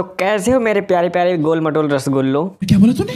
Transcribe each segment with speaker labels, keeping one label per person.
Speaker 1: तो कैसे हो मेरे प्यारे प्यारे गोल मटोल रसगुल्लो क्या बोला तूने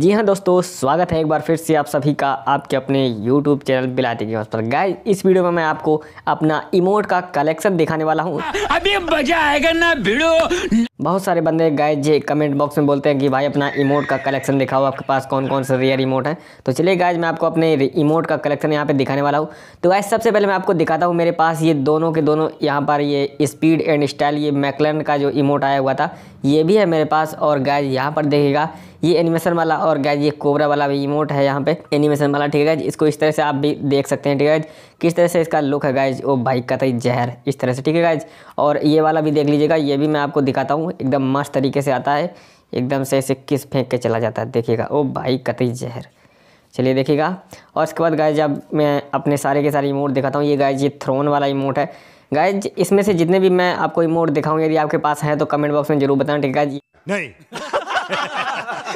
Speaker 1: जी हाँ दोस्तों स्वागत है एक बार फिर से आप सभी का आपके अपने YouTube चैनल बिलाती के पर गाइस इस वीडियो में मैं आपको अपना इमोट का कलेक्शन दिखाने वाला हूँ अभी मजा आएगा ना भिड़ो बहुत सारे बंदे गाय जे कमेंट बॉक्स में बोलते हैं कि भाई अपना इमोट का कलेक्शन दिखाओ आपके पास कौन कौन सा रियर इमोट है तो चलिए गाइज मैं आपको अपने इमोट का कलेक्शन यहाँ पे दिखाने वाला हूँ तो गाइज सबसे पहले मैं आपको दिखाता हूँ मेरे पास ये दोनों के दोनों यहाँ पर ये स्पीड एंड स्टाइल ये मैकलन का जो इमोट आया हुआ था ये भी है मेरे पास और गाइज यहाँ पर देखेगा ये एनिमेशन वाला और गैज ये कोबरा वाला भी इमोट है यहाँ पे एनिमेशन वाला ठीक है इसको इस तरह से आप भी देख सकते हैं ठीक है किस तरह से इसका लुक है गाइज वो का कतई जहर इस तरह से ठीक है गाइज और ये वाला भी देख लीजिएगा ये भी मैं आपको दिखाता हूँ एकदम मस्त तरीके से आता है एकदम से ऐसे किस फेंक के चला जाता है देखिएगा ओ भाई कतई जहर चलिए देखिएगा और उसके बाद गाय अब मैं अपने सारे के सारे इमोट दिखाता हूँ ये गाय ये थ्रोन वाला इमोट है गाय इसमें से जितने भी मैं आपको इमोट दिखाऊँ यदि आपके पास हैं तो कमेंट बॉक्स में जरूर बताऊँ ठीक है जी नहीं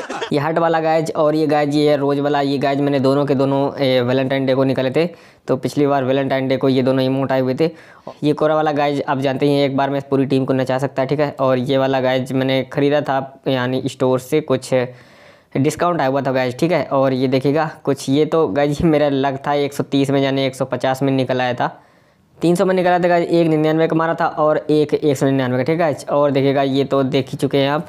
Speaker 1: ये हार्ट वाला गायज और ये गायज ये है रोज़ वाला ये गायज मैंने दोनों के दोनों वैलेंटाइन डे को निकले थे तो पिछली बार वैलेंटाइन डे को ये दोनों इमोट आए हुए थे ये कोरा वाला गायज आप जानते हैं एक बार मैं पूरी टीम को नचा सकता है ठीक है और ये वाला गायज मैंने ख़रीदा था यानी स्टोर से कुछ डिस्काउंट आया हुआ था गैज ठीक है और ये देखिएगा कुछ ये तो गैज मेरा लग था एक में यानी एक में निकल आया था 300 में निकला था गैज एक निन्यानवे का मारा था और एक एक सौ निन्यानवे का ठीक है और देखिएगा ये तो देख ही चुके हैं आप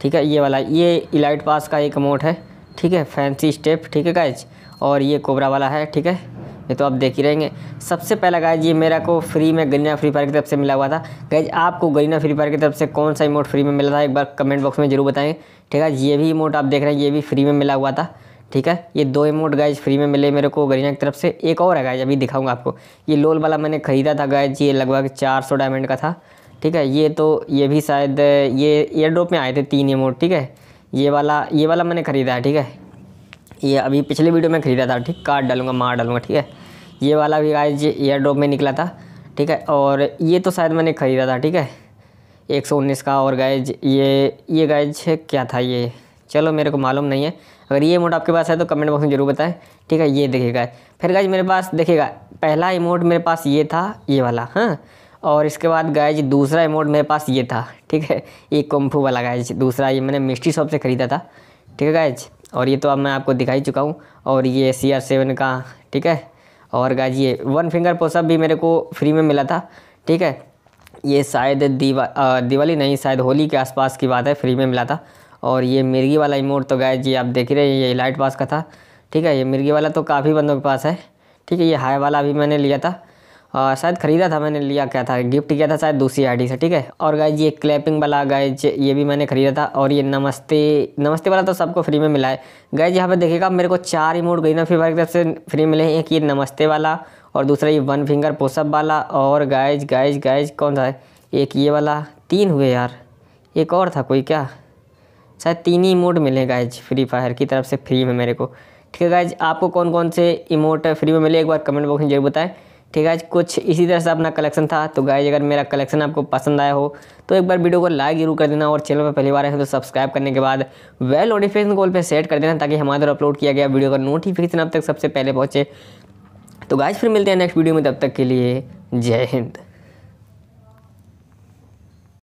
Speaker 1: ठीक है ये वाला ये इलाइट पास का एक मोड है ठीक है फैंसी स्टेप ठीक है गाइज और ये कोबरा वाला है ठीक है ये तो आप देख ही रहेंगे सबसे पहला गाइज ये मेरा को फ्री में गन्या फ्री फायर की तरफ से मिला हुआ था गाइज आपको गन्ना फ्री फायर की तरफ से कौन सा इमोट फ्री में मिला था एक बार कमेंट बॉक्स में जरूर बताएं ठीक है ये भी इमोट आप देख रहे हैं ये भी फ्री में मिला हुआ था ठीक है ये दो इमोट गाइज फ्री में मिले मेरे को गरीना की तरफ से एक और है गाइज अभी दिखाऊंगा आपको ये लोल वाला मैंने खरीदा था गाइज ये लगभग चार डायमंड का था ठीक है ये तो ये भी शायद ये एयर ड्रॉप में आए थे तीन एमोट ठीक है ये वाला ये वाला मैंने ख़रीदा है ठीक है ये अभी पिछले वीडियो में ख़रीदा था ठीक कार्ड डालूंगा मार डालूंगा ठीक है ये वाला भी आज एयर ड्रॉप में निकला था ठीक है और ये तो शायद मैंने ख़रीदा था ठीक है एक सौ उन्नीस का और गैज ये ये गैज क्या था ये चलो मेरे को मालूम नहीं है अगर ये इमोट आपके पास है तो कमेंट बॉक्स में जरूर बताएं ठीक है ये देखेगा फिर गायज मेरे पास देखेगा पहला इमोट मेरे पास ये था ये वाला हाँ और इसके बाद जी दूसरा इमोट मेरे पास ये था ठीक है ये कुम्फू वाला गायज दूसरा ये मैंने मिस्ट्री शॉप से ख़रीदा था ठीक है गायज और ये तो अब मैं आपको दिखाई चुका हूँ और ये सी आर सेवन का ठीक है और जी ये वन फिंगर पोसअप भी मेरे को फ्री में मिला था ठीक है ये शायद दिवा दिवाली नहीं शायद होली के आसपास की बात है फ्री में मिला था और ये मिर्गी वाला इमोट तो गाय ये आप देख रहे हैं ये लाइट पास का था ठीक है ये मिर्गी वाला तो काफ़ी बंदों के पास है ठीक है ये हाई वाला भी मैंने लिया था हाँ, शायद ख़रीदा था मैंने लिया क्या था गिफ्ट किया था शायद दूसरी आईडी से ठीक है और गाइज ये क्लैपिंग वाला गाइज ये भी मैंने ख़रीदा था और ये नमस्ते नमस्ते वाला तो सबको फ्री में मिला है गाइज यहाँ पे देखिएगा मेरे को चार इमोट गई ना फ्री भाई तरफ से फ्री मिले हैं एक ये नमस्ते वाला और दूसरा ये वन फिंगर पोसअप वाला और गाइज गाइज गाइज कौन सा है एक ये वाला तीन हुए यार एक और था कोई क्या शायद तीन ही इमोट मिले गाइज फ्री फायर की तरफ से फ्री में मेरे को ठीक है गाइज आपको कौन कौन से इमोट फ्री में मिले एक बार कमेंट बॉक्स में जरूर बताएं ठीक है कुछ इसी तरह से अपना कलेक्शन था तो गाइज अगर मेरा कलेक्शन आपको पसंद आया हो तो एक बार वीडियो को लाइक जरूर कर देना और चैनल पर पहली बार है तो सब्सक्राइब करने के बाद वेल नोटिफिकेशन कॉल पर सेट कर देना ताकि हमारे द्वारा अपलोड किया गया वीडियो का नोटिफिकेशन अब तक सबसे पहले पहुँचे तो गाइज फिर मिलते हैं नेक्स्ट वीडियो में तब तक के लिए जय हिंद